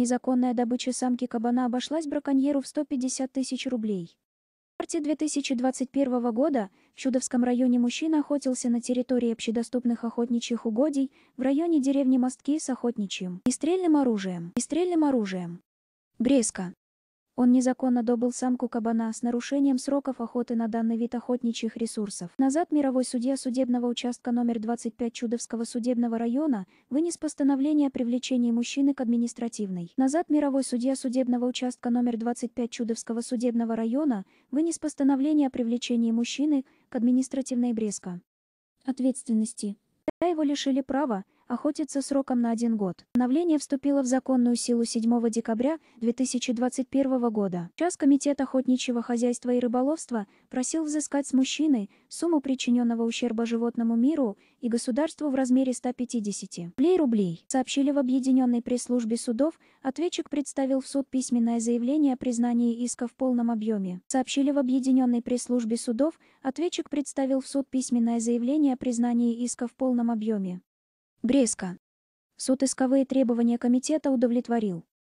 Незаконная добыча самки кабана обошлась браконьеру в 150 тысяч рублей. В марте 2021 года в Чудовском районе мужчина охотился на территории общедоступных охотничьих угодий в районе деревни Мостки с охотничьим и стрельным оружием. И стрельным оружием. Бреска. Он незаконно добыл самку кабана с нарушением сроков охоты на данный вид охотничьих ресурсов. Назад мировой судья судебного участка номер 25 Чудовского судебного района вынес постановление о привлечении мужчины к административной. Назад мировой судья судебного участка номер 25 Чудовского судебного района вынес постановление о привлечении мужчины к административной Бреска. Ответственности. Тогда его лишили права Охотится сроком на один год. Обновление вступило в законную силу 7 декабря 2021 года. Час Комитет охотничьего хозяйства и рыболовства просил взыскать с мужчины сумму причиненного ущерба животному миру и государству в размере 150 рублей, сообщили в Объединенной пресс-службе судов, ответчик представил в суд письменное заявление о признании иска в полном объеме. Сообщили в Объединенной пресс-службе судов, ответчик представил в суд письменное заявление о признании иска в полном объеме. Бреска. Суд исковые требования комитета удовлетворил.